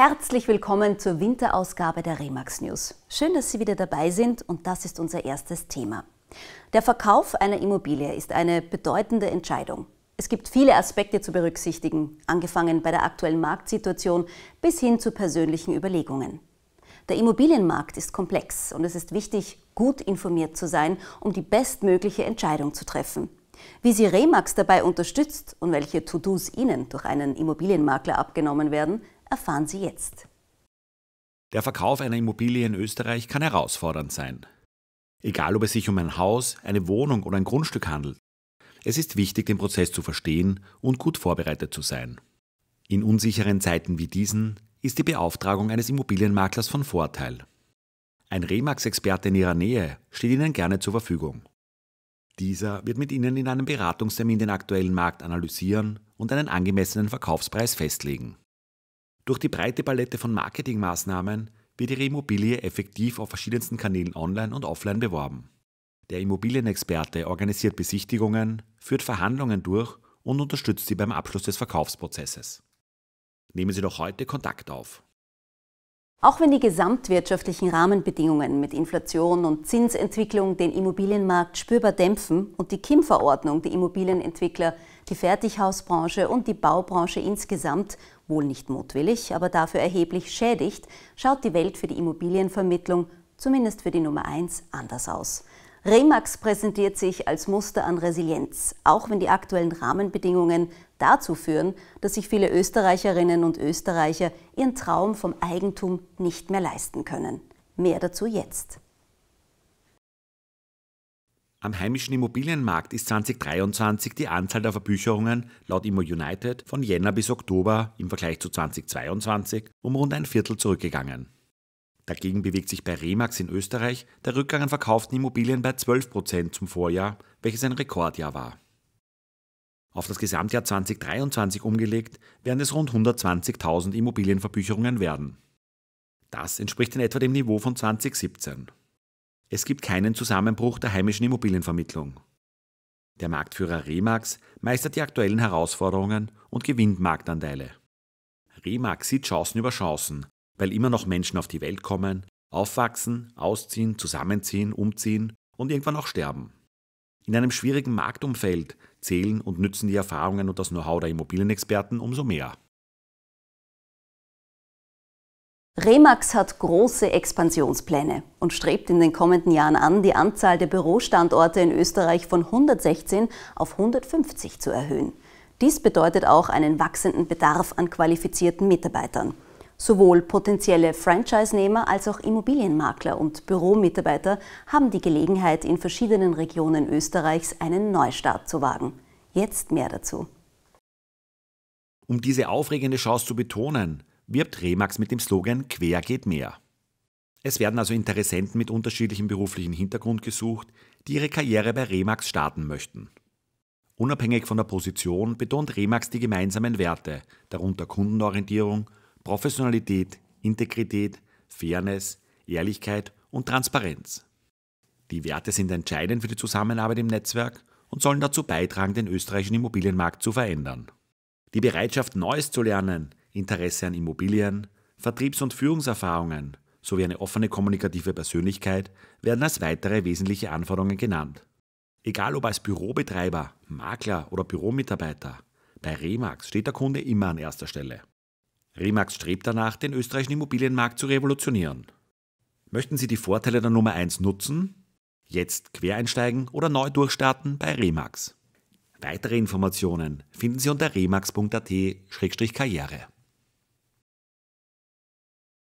Herzlich willkommen zur Winterausgabe der Remax News. Schön, dass Sie wieder dabei sind und das ist unser erstes Thema. Der Verkauf einer Immobilie ist eine bedeutende Entscheidung. Es gibt viele Aspekte zu berücksichtigen, angefangen bei der aktuellen Marktsituation bis hin zu persönlichen Überlegungen. Der Immobilienmarkt ist komplex und es ist wichtig, gut informiert zu sein, um die bestmögliche Entscheidung zu treffen. Wie Sie Remax dabei unterstützt und welche To-Dos Ihnen durch einen Immobilienmakler abgenommen werden, erfahren Sie jetzt. Der Verkauf einer Immobilie in Österreich kann herausfordernd sein. Egal ob es sich um ein Haus, eine Wohnung oder ein Grundstück handelt, es ist wichtig, den Prozess zu verstehen und gut vorbereitet zu sein. In unsicheren Zeiten wie diesen ist die Beauftragung eines Immobilienmaklers von Vorteil. Ein Remax-Experte in Ihrer Nähe steht Ihnen gerne zur Verfügung. Dieser wird mit Ihnen in einem Beratungstermin den aktuellen Markt analysieren und einen angemessenen Verkaufspreis festlegen. Durch die breite Palette von Marketingmaßnahmen wird Ihre Immobilie effektiv auf verschiedensten Kanälen online und offline beworben. Der Immobilienexperte organisiert Besichtigungen, führt Verhandlungen durch und unterstützt Sie beim Abschluss des Verkaufsprozesses. Nehmen Sie doch heute Kontakt auf. Auch wenn die gesamtwirtschaftlichen Rahmenbedingungen mit Inflation und Zinsentwicklung den Immobilienmarkt spürbar dämpfen und die KIM-Verordnung die Immobilienentwickler, die Fertighausbranche und die Baubranche insgesamt wohl nicht mutwillig, aber dafür erheblich schädigt, schaut die Welt für die Immobilienvermittlung, zumindest für die Nummer 1, anders aus. Remax präsentiert sich als Muster an Resilienz, auch wenn die aktuellen Rahmenbedingungen dazu führen, dass sich viele Österreicherinnen und Österreicher ihren Traum vom Eigentum nicht mehr leisten können. Mehr dazu jetzt. Am heimischen Immobilienmarkt ist 2023 die Anzahl der Verbücherungen laut Immo United von Jänner bis Oktober im Vergleich zu 2022 um rund ein Viertel zurückgegangen. Dagegen bewegt sich bei Remax in Österreich der Rückgang an verkauften Immobilien bei 12% zum Vorjahr, welches ein Rekordjahr war. Auf das Gesamtjahr 2023 umgelegt werden es rund 120.000 Immobilienverbücherungen werden. Das entspricht in etwa dem Niveau von 2017. Es gibt keinen Zusammenbruch der heimischen Immobilienvermittlung. Der Marktführer Remax meistert die aktuellen Herausforderungen und gewinnt Marktanteile. Remax sieht Chancen über Chancen, weil immer noch Menschen auf die Welt kommen, aufwachsen, ausziehen, zusammenziehen, umziehen und irgendwann auch sterben. In einem schwierigen Marktumfeld zählen und nützen die Erfahrungen und das Know-how der Immobilienexperten umso mehr. Remax hat große Expansionspläne und strebt in den kommenden Jahren an, die Anzahl der Bürostandorte in Österreich von 116 auf 150 zu erhöhen. Dies bedeutet auch einen wachsenden Bedarf an qualifizierten Mitarbeitern. Sowohl potenzielle Franchise-Nehmer als auch Immobilienmakler und Büromitarbeiter haben die Gelegenheit, in verschiedenen Regionen Österreichs einen Neustart zu wagen. Jetzt mehr dazu. Um diese aufregende Chance zu betonen, wirbt Remax mit dem Slogan Quer geht mehr. Es werden also Interessenten mit unterschiedlichem beruflichen Hintergrund gesucht, die ihre Karriere bei Remax starten möchten. Unabhängig von der Position betont Remax die gemeinsamen Werte, darunter Kundenorientierung, Professionalität, Integrität, Fairness, Ehrlichkeit und Transparenz. Die Werte sind entscheidend für die Zusammenarbeit im Netzwerk und sollen dazu beitragen, den österreichischen Immobilienmarkt zu verändern. Die Bereitschaft, Neues zu lernen, Interesse an Immobilien, Vertriebs- und Führungserfahrungen sowie eine offene kommunikative Persönlichkeit werden als weitere wesentliche Anforderungen genannt. Egal ob als Bürobetreiber, Makler oder Büromitarbeiter, bei Remax steht der Kunde immer an erster Stelle. Remax strebt danach, den österreichischen Immobilienmarkt zu revolutionieren. Möchten Sie die Vorteile der Nummer 1 nutzen? Jetzt quereinsteigen oder neu durchstarten bei Remax. Weitere Informationen finden Sie unter remax.at-karriere.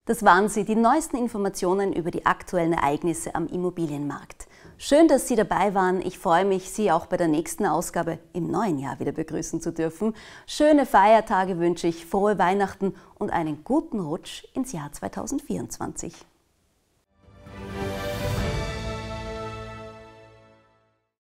Das waren sie, die neuesten Informationen über die aktuellen Ereignisse am Immobilienmarkt. Schön, dass Sie dabei waren. Ich freue mich, Sie auch bei der nächsten Ausgabe im neuen Jahr wieder begrüßen zu dürfen. Schöne Feiertage wünsche ich, frohe Weihnachten und einen guten Rutsch ins Jahr 2024.